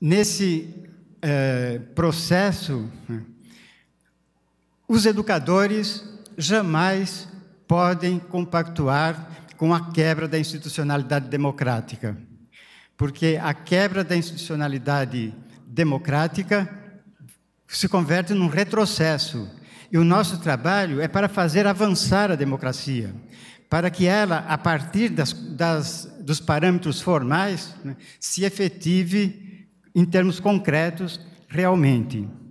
Nesse é, processo, né, os educadores jamais podem compactuar com a quebra da institucionalidade democrática, porque a quebra da institucionalidade democrática se converte num retrocesso. E o nosso trabalho é para fazer avançar a democracia, para que ela, a partir das, das dos parâmetros formais né, se efetive em termos concretos realmente.